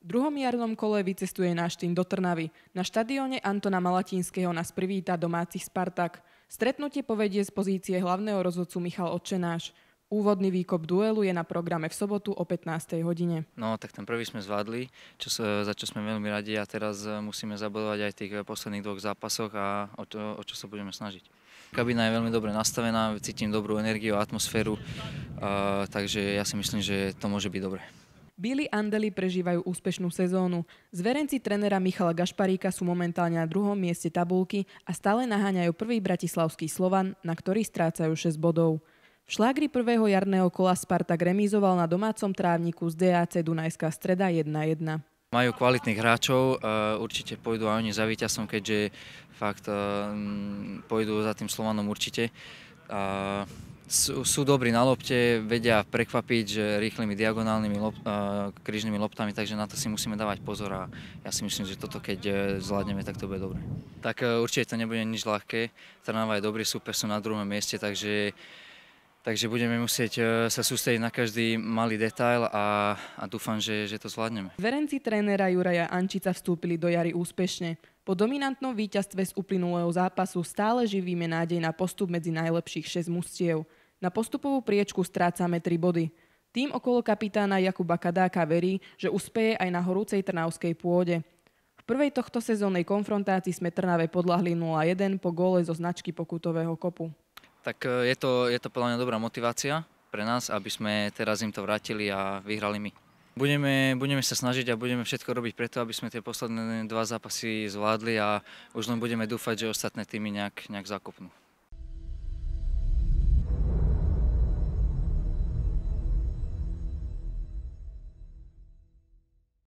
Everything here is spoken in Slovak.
V druhom jarnom kole vycestuje náš tým do Trnavy. Na štadióne Antona Malatinského nás privíta domáci Spartak. Stretnutie povedie z pozície hlavného rozhodcu Michal Odčenáš. Úvodný výkop duelu je na programe v sobotu o 15. hodine. No, tak ten prvý sme zvládli, čo, za čo sme veľmi radi a teraz e, musíme zabudovať aj tých e, posledných dvoch zápasoch a o, to, o čo sa budeme snažiť. Kabina je veľmi dobre nastavená, cítim dobrú energiu a atmosféru, a, takže ja si myslím, že to môže byť dobre. Bili Andeli prežívajú úspešnú sezónu. Zverenci trenera Michala Gašparíka sú momentálne na druhom mieste tabulky a stále naháňajú prvý bratislavský Slovan, na ktorý strácajú 6 bodov. V šlágri prvého jarného kola Spartak remizoval na domácom trávniku z DAC Dunajská streda 1-1. Majú kvalitných hráčov, e, určite pôjdu aj oni za víťazom, keďže fakt e, pôjdu za tým Slovanom určite sú, sú dobrí na lopte, vedia prekvapiť že rýchlymi diagonálnymi lop, uh, krížnymi loptami, takže na to si musíme dávať pozor a ja si myslím, že toto keď e, zvládneme, tak to bude dobre. Tak uh, určite to nebude nič ľahké, Trnava je dobrý super, sú na druhom mieste, takže, takže budeme musieť uh, sa sústrediť na každý malý detail a, a dúfam, že, že to zvládneme. Verenci trénera Juraja Ančica vstúpili do jary úspešne. Po dominantnom víťazstve z uplynulého zápasu stále živíme nádej na postup medzi najlepších 6 mustiev. Na postupovú priečku strácame 3 body. Tým okolo kapitána Jakuba Kadáka verí, že uspeje aj na horúcej trnavskej pôde. V prvej tohto sezónnej konfrontácii sme Trnave podľahli 0-1 po góle zo značky pokutového kopu. Tak e, je to, je to podľa mňa dobrá motivácia pre nás, aby sme teraz im to vrátili a vyhrali my. Budeme, budeme sa snažiť a budeme všetko robiť preto, aby sme tie posledné dva zápasy zvládli a už len budeme dúfať, že ostatné týmy nejak, nejak zakopnú.